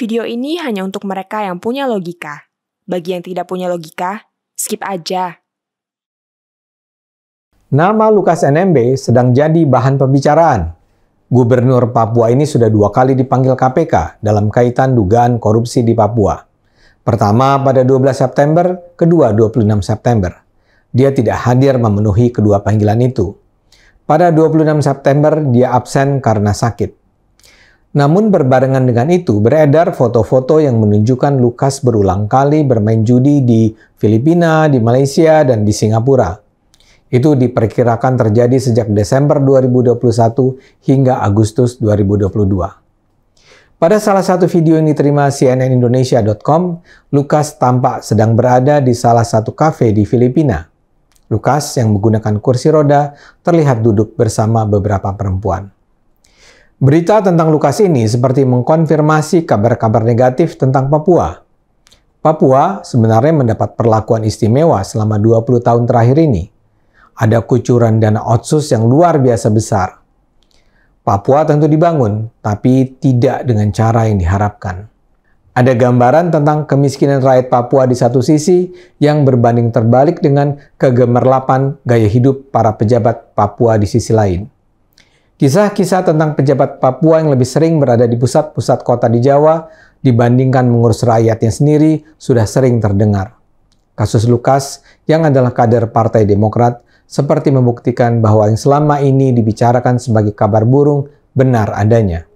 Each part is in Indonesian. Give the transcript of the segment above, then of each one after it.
Video ini hanya untuk mereka yang punya logika. Bagi yang tidak punya logika, skip aja. Nama Lukas NMB sedang jadi bahan pembicaraan. Gubernur Papua ini sudah dua kali dipanggil KPK dalam kaitan dugaan korupsi di Papua. Pertama pada 12 September, kedua 26 September. Dia tidak hadir memenuhi kedua panggilan itu. Pada 26 September, dia absen karena sakit. Namun berbarengan dengan itu, beredar foto-foto yang menunjukkan Lukas berulang kali bermain judi di Filipina, di Malaysia, dan di Singapura. Itu diperkirakan terjadi sejak Desember 2021 hingga Agustus 2022. Pada salah satu video yang diterima cnnindonesia.com, Lukas tampak sedang berada di salah satu kafe di Filipina. Lukas yang menggunakan kursi roda terlihat duduk bersama beberapa perempuan. Berita tentang Lukas ini seperti mengkonfirmasi kabar-kabar negatif tentang Papua. Papua sebenarnya mendapat perlakuan istimewa selama 20 tahun terakhir ini. Ada kucuran dana otsus yang luar biasa besar. Papua tentu dibangun, tapi tidak dengan cara yang diharapkan. Ada gambaran tentang kemiskinan rakyat Papua di satu sisi yang berbanding terbalik dengan kegemerlapan gaya hidup para pejabat Papua di sisi lain. Kisah-kisah tentang pejabat Papua yang lebih sering berada di pusat-pusat kota di Jawa dibandingkan mengurus rakyatnya sendiri sudah sering terdengar. Kasus Lukas yang adalah kader Partai Demokrat seperti membuktikan bahwa yang selama ini dibicarakan sebagai kabar burung benar adanya.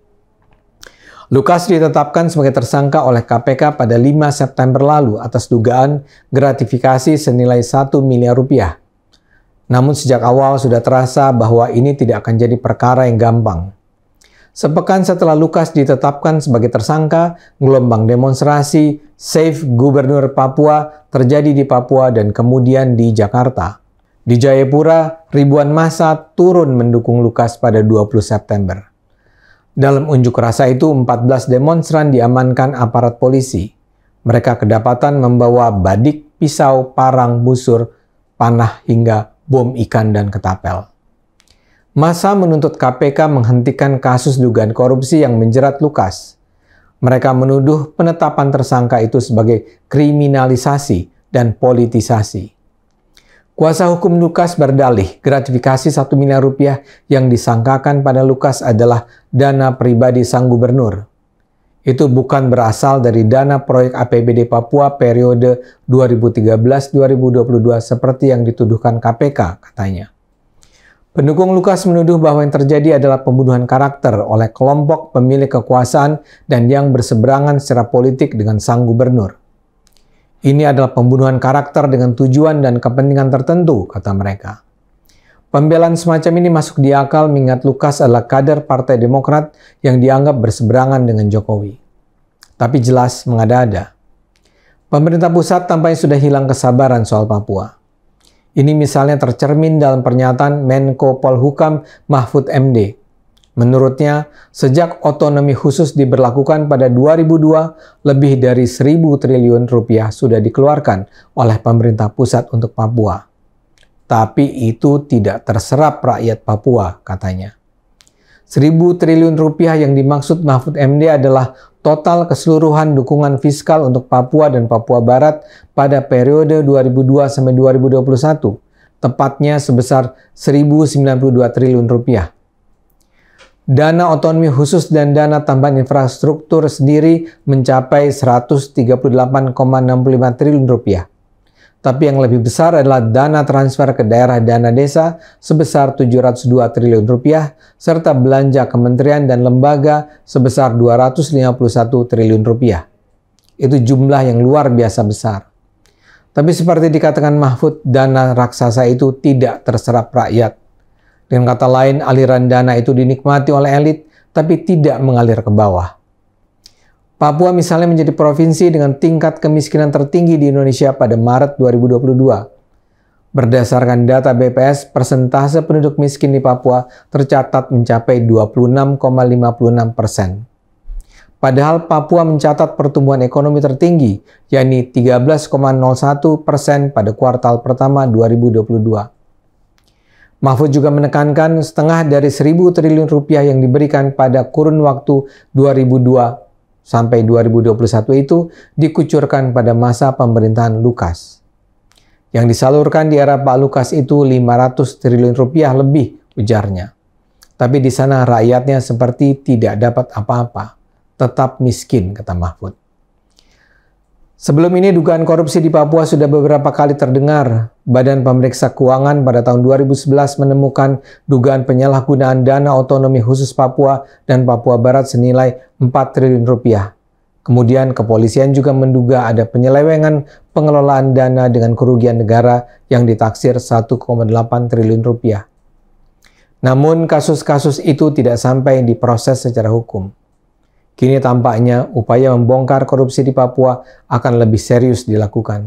Lukas ditetapkan sebagai tersangka oleh KPK pada 5 September lalu atas dugaan gratifikasi senilai 1 miliar rupiah – namun sejak awal sudah terasa bahwa ini tidak akan jadi perkara yang gampang. Sepekan setelah Lukas ditetapkan sebagai tersangka, gelombang demonstrasi Save Gubernur Papua terjadi di Papua dan kemudian di Jakarta. Di Jayapura, ribuan massa turun mendukung Lukas pada 20 September. Dalam unjuk rasa itu, 14 demonstran diamankan aparat polisi. Mereka kedapatan membawa badik, pisau, parang, busur, panah hingga bom ikan dan ketapel. Masa menuntut KPK menghentikan kasus dugaan korupsi yang menjerat Lukas. Mereka menuduh penetapan tersangka itu sebagai kriminalisasi dan politisasi. Kuasa hukum Lukas berdalih, gratifikasi satu miliar rupiah yang disangkakan pada Lukas adalah dana pribadi sang gubernur itu bukan berasal dari dana proyek APBD Papua periode 2013-2022 seperti yang dituduhkan KPK, katanya. Pendukung Lukas menuduh bahwa yang terjadi adalah pembunuhan karakter oleh kelompok pemilik kekuasaan dan yang berseberangan secara politik dengan sang gubernur. Ini adalah pembunuhan karakter dengan tujuan dan kepentingan tertentu, kata mereka. Pembelaan semacam ini masuk di akal mengingat Lukas adalah kader Partai Demokrat yang dianggap berseberangan dengan Jokowi. Tapi jelas mengada-ada. Pemerintah pusat tampaknya sudah hilang kesabaran soal Papua. Ini misalnya tercermin dalam pernyataan Menko Polhukam Mahfud MD. Menurutnya, sejak otonomi khusus diberlakukan pada 2002, lebih dari 1000 triliun rupiah sudah dikeluarkan oleh pemerintah pusat untuk Papua tapi itu tidak terserap rakyat Papua, katanya. Seribu triliun rupiah yang dimaksud Mahfud MD adalah total keseluruhan dukungan fiskal untuk Papua dan Papua Barat pada periode 2002 2021, tepatnya sebesar 1092 triliun rupiah. Dana otonomi khusus dan dana tambahan infrastruktur sendiri mencapai 138,65 triliun rupiah. Tapi yang lebih besar adalah dana transfer ke daerah dana desa sebesar 702 triliun rupiah serta belanja kementerian dan lembaga sebesar 251 triliun rupiah. Itu jumlah yang luar biasa besar. Tapi seperti dikatakan Mahfud, dana raksasa itu tidak terserap rakyat. Dengan kata lain, aliran dana itu dinikmati oleh elit, tapi tidak mengalir ke bawah. Papua misalnya menjadi provinsi dengan tingkat kemiskinan tertinggi di Indonesia pada Maret 2022. Berdasarkan data BPS, persentase penduduk miskin di Papua tercatat mencapai 26,56 persen. Padahal Papua mencatat pertumbuhan ekonomi tertinggi, yakni 13,01 persen pada kuartal pertama 2022. Mahfud juga menekankan setengah dari 1.000 triliun rupiah yang diberikan pada kurun waktu 2002 sampai 2021 itu dikucurkan pada masa pemerintahan Lukas. Yang disalurkan di era Pak Lukas itu 500 triliun rupiah lebih ujarnya. Tapi di sana rakyatnya seperti tidak dapat apa-apa, tetap miskin kata Mahfud. Sebelum ini dugaan korupsi di Papua sudah beberapa kali terdengar. Badan Pemeriksa Keuangan pada tahun 2011 menemukan dugaan penyalahgunaan dana otonomi khusus Papua dan Papua Barat senilai 4 triliun rupiah. Kemudian kepolisian juga menduga ada penyelewengan pengelolaan dana dengan kerugian negara yang ditaksir 1,8 triliun rupiah. Namun kasus-kasus itu tidak sampai diproses secara hukum. Kini tampaknya upaya membongkar korupsi di Papua akan lebih serius dilakukan.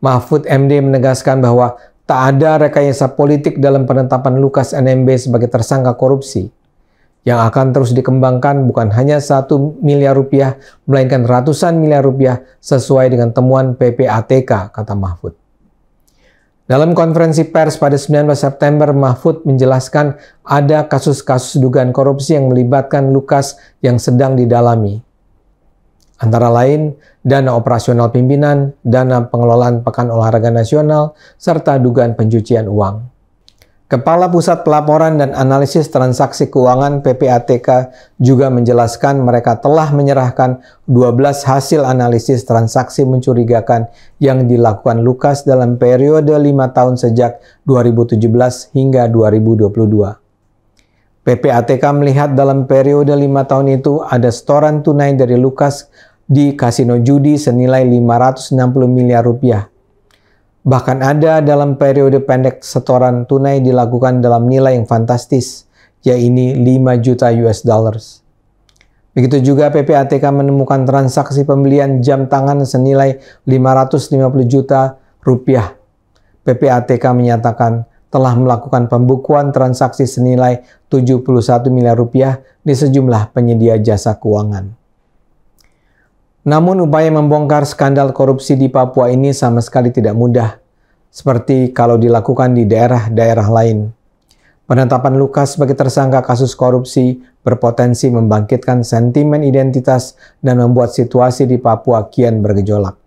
Mahfud MD menegaskan bahwa tak ada rekayasa politik dalam penetapan Lukas NMB sebagai tersangka korupsi. Yang akan terus dikembangkan bukan hanya satu miliar rupiah, melainkan ratusan miliar rupiah sesuai dengan temuan PPATK, kata Mahfud. Dalam konferensi pers pada 19 September, Mahfud menjelaskan ada kasus-kasus dugaan korupsi yang melibatkan Lukas yang sedang didalami. Antara lain, dana operasional pimpinan, dana pengelolaan Pekan Olahraga Nasional, serta dugaan pencucian uang. Kepala Pusat Pelaporan dan Analisis Transaksi Keuangan PPATK juga menjelaskan mereka telah menyerahkan 12 hasil analisis transaksi mencurigakan yang dilakukan Lukas dalam periode 5 tahun sejak 2017 hingga 2022. PPATK melihat dalam periode 5 tahun itu ada setoran tunai dari Lukas di kasino judi senilai 560 miliar rupiah Bahkan ada dalam periode pendek setoran tunai dilakukan dalam nilai yang fantastis, yaitu 5 juta US dollars. Begitu juga PPATK menemukan transaksi pembelian jam tangan senilai 550 juta rupiah. PPATK menyatakan telah melakukan pembukuan transaksi senilai 71 miliar rupiah di sejumlah penyedia jasa keuangan. Namun upaya membongkar skandal korupsi di Papua ini sama sekali tidak mudah, seperti kalau dilakukan di daerah-daerah lain. Penetapan Lukas sebagai tersangka kasus korupsi berpotensi membangkitkan sentimen identitas dan membuat situasi di Papua kian bergejolak.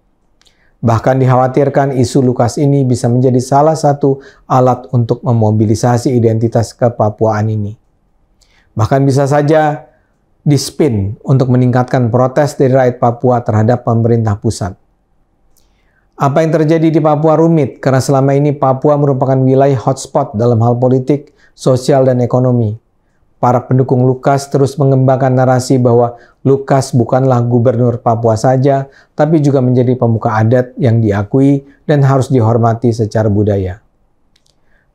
Bahkan dikhawatirkan isu Lukas ini bisa menjadi salah satu alat untuk memobilisasi identitas ke Papuaan ini. Bahkan bisa saja di spin untuk meningkatkan protes dari rakyat Papua terhadap pemerintah pusat. Apa yang terjadi di Papua rumit karena selama ini Papua merupakan wilayah hotspot dalam hal politik, sosial, dan ekonomi. Para pendukung Lukas terus mengembangkan narasi bahwa Lukas bukanlah gubernur Papua saja, tapi juga menjadi pemuka adat yang diakui dan harus dihormati secara budaya.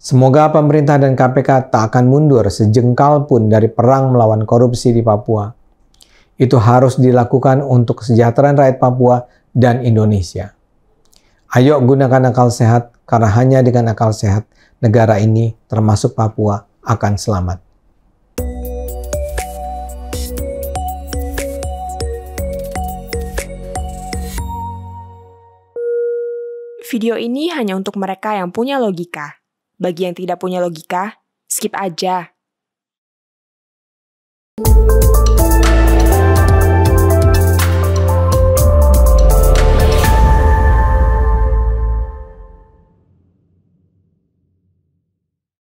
Semoga pemerintah dan KPK tak akan mundur sejengkal pun dari perang melawan korupsi di Papua. Itu harus dilakukan untuk kesejahteraan rakyat Papua dan Indonesia. Ayo gunakan akal sehat karena hanya dengan akal sehat negara ini termasuk Papua akan selamat. Video ini hanya untuk mereka yang punya logika. Bagi yang tidak punya logika, skip aja.